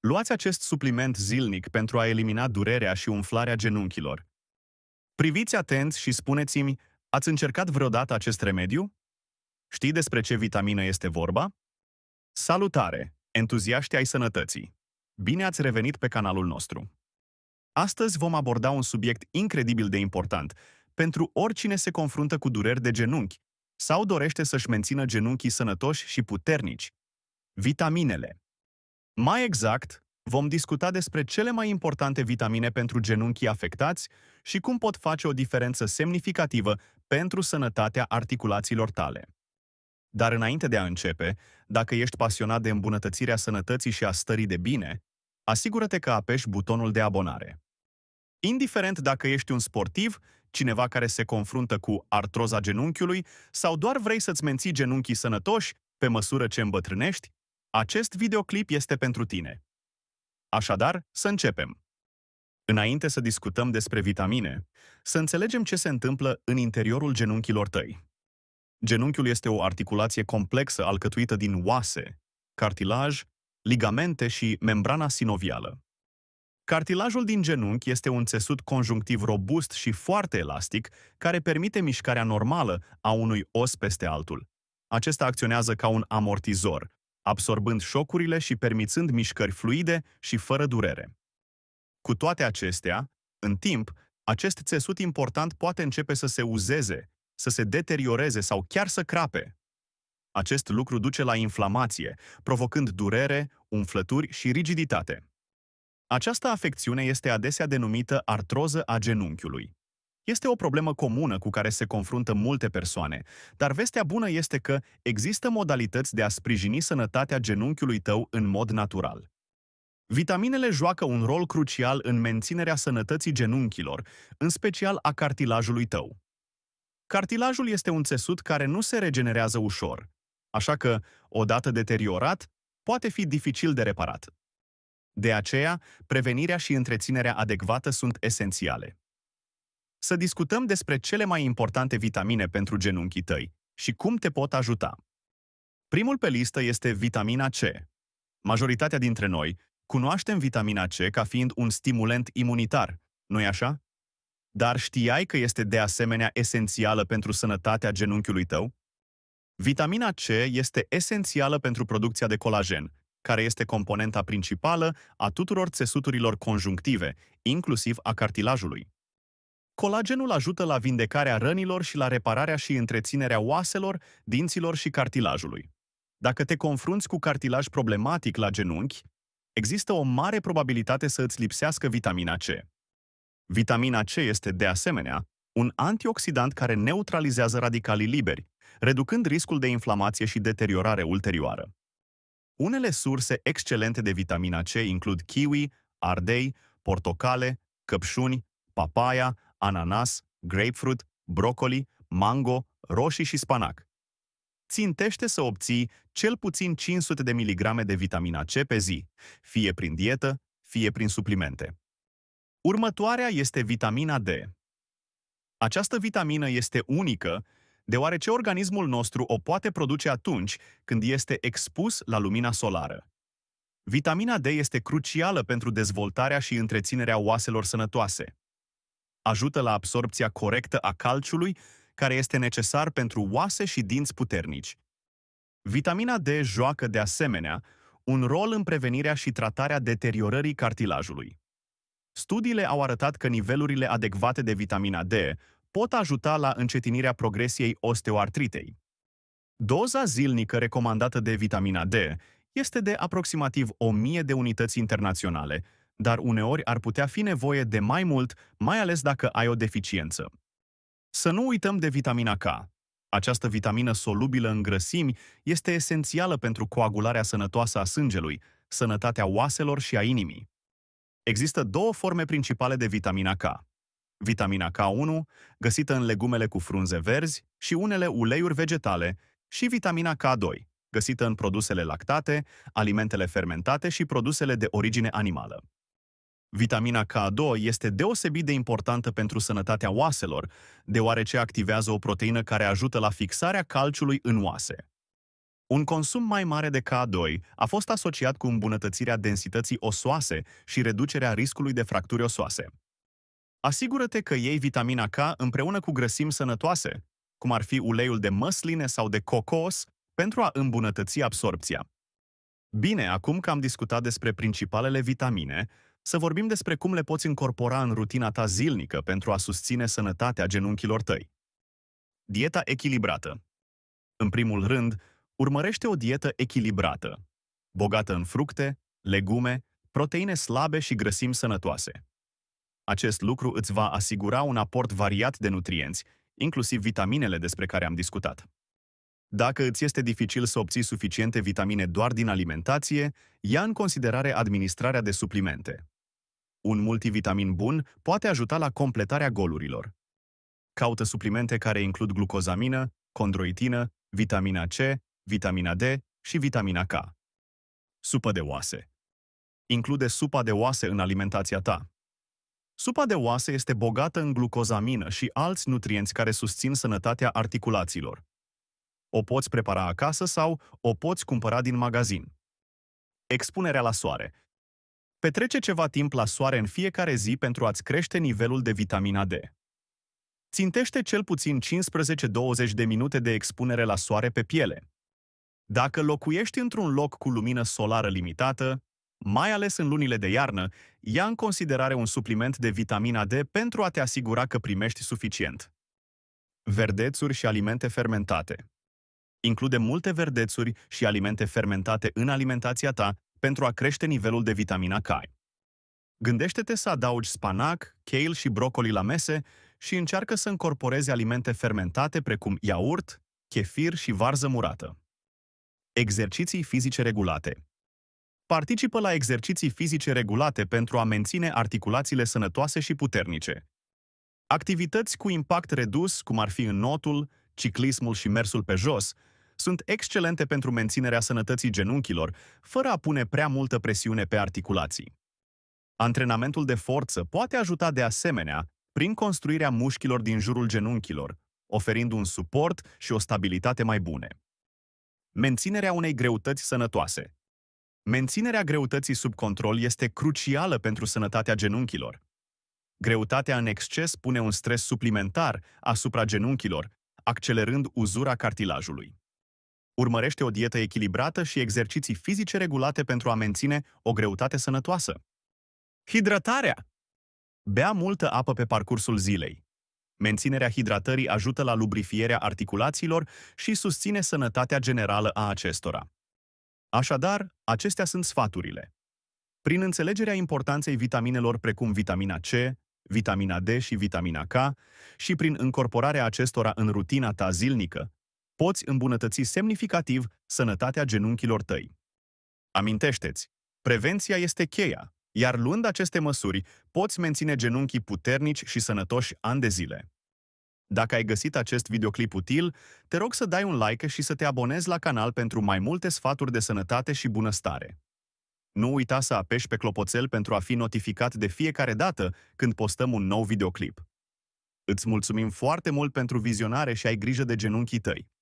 Luați acest supliment zilnic pentru a elimina durerea și umflarea genunchilor. Priviți atent și spuneți-mi, ați încercat vreodată acest remediu? Știi despre ce vitamină este vorba? Salutare, entuziaști ai sănătății! Bine ați revenit pe canalul nostru! Astăzi vom aborda un subiect incredibil de important pentru oricine se confruntă cu dureri de genunchi sau dorește să-și mențină genunchii sănătoși și puternici. Vitaminele. Mai exact, vom discuta despre cele mai importante vitamine pentru genunchii afectați și cum pot face o diferență semnificativă pentru sănătatea articulațiilor tale. Dar înainte de a începe, dacă ești pasionat de îmbunătățirea sănătății și a stării de bine, asigură-te că apeși butonul de abonare. Indiferent dacă ești un sportiv, cineva care se confruntă cu artroza genunchiului sau doar vrei să-ți menții genunchii sănătoși pe măsură ce îmbătrânești, acest videoclip este pentru tine. Așadar, să începem! Înainte să discutăm despre vitamine, să înțelegem ce se întâmplă în interiorul genunchilor tăi. Genunchiul este o articulație complexă alcătuită din oase, cartilaj, ligamente și membrana sinovială. Cartilajul din genunchi este un țesut conjunctiv robust și foarte elastic, care permite mișcarea normală a unui os peste altul. Acesta acționează ca un amortizor, absorbând șocurile și permițând mișcări fluide și fără durere. Cu toate acestea, în timp, acest țesut important poate începe să se uzeze, să se deterioreze sau chiar să crape. Acest lucru duce la inflamație, provocând durere, umflături și rigiditate. Această afecțiune este adesea denumită artroză a genunchiului. Este o problemă comună cu care se confruntă multe persoane, dar vestea bună este că există modalități de a sprijini sănătatea genunchiului tău în mod natural. Vitaminele joacă un rol crucial în menținerea sănătății genunchilor, în special a cartilajului tău. Cartilajul este un țesut care nu se regenerează ușor, așa că, odată deteriorat, poate fi dificil de reparat. De aceea, prevenirea și întreținerea adecvată sunt esențiale. Să discutăm despre cele mai importante vitamine pentru genunchii tăi și cum te pot ajuta. Primul pe listă este vitamina C. Majoritatea dintre noi cunoaștem vitamina C ca fiind un stimulant imunitar, nu-i așa? Dar știai că este de asemenea esențială pentru sănătatea genunchiului tău? Vitamina C este esențială pentru producția de colagen, care este componenta principală a tuturor țesuturilor conjunctive, inclusiv a cartilajului. Colagenul ajută la vindecarea rănilor și la repararea și întreținerea oaselor, dinților și cartilajului. Dacă te confrunți cu cartilaj problematic la genunchi, există o mare probabilitate să îți lipsească vitamina C. Vitamina C este, de asemenea, un antioxidant care neutralizează radicalii liberi, reducând riscul de inflamație și deteriorare ulterioară. Unele surse excelente de vitamina C includ kiwi, ardei, portocale, căpșuni, papaya, ananas, grapefruit, broccoli, mango, roșii și spanac. Țintește să obții cel puțin 500 de miligrame de vitamina C pe zi, fie prin dietă, fie prin suplimente. Următoarea este vitamina D. Această vitamină este unică deoarece organismul nostru o poate produce atunci când este expus la lumina solară. Vitamina D este crucială pentru dezvoltarea și întreținerea oaselor sănătoase ajută la absorpția corectă a calciului, care este necesar pentru oase și dinți puternici. Vitamina D joacă, de asemenea, un rol în prevenirea și tratarea deteriorării cartilajului. Studiile au arătat că nivelurile adecvate de vitamina D pot ajuta la încetinirea progresiei osteoartritei. Doza zilnică recomandată de vitamina D este de aproximativ 1000 de unități internaționale, dar uneori ar putea fi nevoie de mai mult, mai ales dacă ai o deficiență. Să nu uităm de vitamina K. Această vitamină solubilă în grăsimi este esențială pentru coagularea sănătoasă a sângelui, sănătatea oaselor și a inimii. Există două forme principale de vitamina K. Vitamina K1, găsită în legumele cu frunze verzi și unele uleiuri vegetale, și vitamina K2, găsită în produsele lactate, alimentele fermentate și produsele de origine animală. Vitamina K2 este deosebit de importantă pentru sănătatea oaselor, deoarece activează o proteină care ajută la fixarea calciului în oase. Un consum mai mare de K2 a fost asociat cu îmbunătățirea densității osoase și reducerea riscului de fracturi osoase. Asigură-te că iei vitamina K împreună cu grăsimi sănătoase, cum ar fi uleiul de măsline sau de cocos, pentru a îmbunătăți absorpția. Bine, acum că am discutat despre principalele vitamine, să vorbim despre cum le poți incorpora în rutina ta zilnică pentru a susține sănătatea genunchilor tăi. Dieta echilibrată În primul rând, urmărește o dietă echilibrată, bogată în fructe, legume, proteine slabe și grăsimi sănătoase. Acest lucru îți va asigura un aport variat de nutrienți, inclusiv vitaminele despre care am discutat. Dacă îți este dificil să obții suficiente vitamine doar din alimentație, ia în considerare administrarea de suplimente. Un multivitamin bun poate ajuta la completarea golurilor. Caută suplimente care includ glucozamină, condroitină, vitamina C, vitamina D și vitamina K. Supă de oase Include supa de oase în alimentația ta. Supa de oase este bogată în glucozamină și alți nutrienți care susțin sănătatea articulațiilor. O poți prepara acasă sau o poți cumpăra din magazin. Expunerea la soare Petrece ceva timp la soare în fiecare zi pentru a-ți crește nivelul de vitamina D. Țintește cel puțin 15-20 de minute de expunere la soare pe piele. Dacă locuiești într-un loc cu lumină solară limitată, mai ales în lunile de iarnă, ia în considerare un supliment de vitamina D pentru a te asigura că primești suficient. Verdețuri și alimente fermentate Include multe verdețuri și alimente fermentate în alimentația ta pentru a crește nivelul de vitamina K. Gândește-te să adaugi spanac, kale și brocoli la mese și încearcă să încorporezi alimente fermentate precum iaurt, chefir și varză murată. Exerciții fizice regulate Participă la exerciții fizice regulate pentru a menține articulațiile sănătoase și puternice. Activități cu impact redus, cum ar fi în notul, ciclismul și mersul pe jos, sunt excelente pentru menținerea sănătății genunchilor, fără a pune prea multă presiune pe articulații. Antrenamentul de forță poate ajuta de asemenea prin construirea mușchilor din jurul genunchilor, oferind un suport și o stabilitate mai bune. Menținerea unei greutăți sănătoase Menținerea greutății sub control este crucială pentru sănătatea genunchilor. Greutatea în exces pune un stres suplimentar asupra genunchilor, accelerând uzura cartilajului. Urmărește o dietă echilibrată și exerciții fizice regulate pentru a menține o greutate sănătoasă. Hidratarea Bea multă apă pe parcursul zilei. Menținerea hidratării ajută la lubrifierea articulațiilor și susține sănătatea generală a acestora. Așadar, acestea sunt sfaturile. Prin înțelegerea importanței vitaminelor precum vitamina C, vitamina D și vitamina K și prin încorporarea acestora în rutina ta zilnică, poți îmbunătăți semnificativ sănătatea genunchilor tăi. Amintește-ți, prevenția este cheia, iar luând aceste măsuri, poți menține genunchii puternici și sănătoși ani de zile. Dacă ai găsit acest videoclip util, te rog să dai un like și să te abonezi la canal pentru mai multe sfaturi de sănătate și bunăstare. Nu uita să apeși pe clopoțel pentru a fi notificat de fiecare dată când postăm un nou videoclip. Îți mulțumim foarte mult pentru vizionare și ai grijă de genunchii tăi.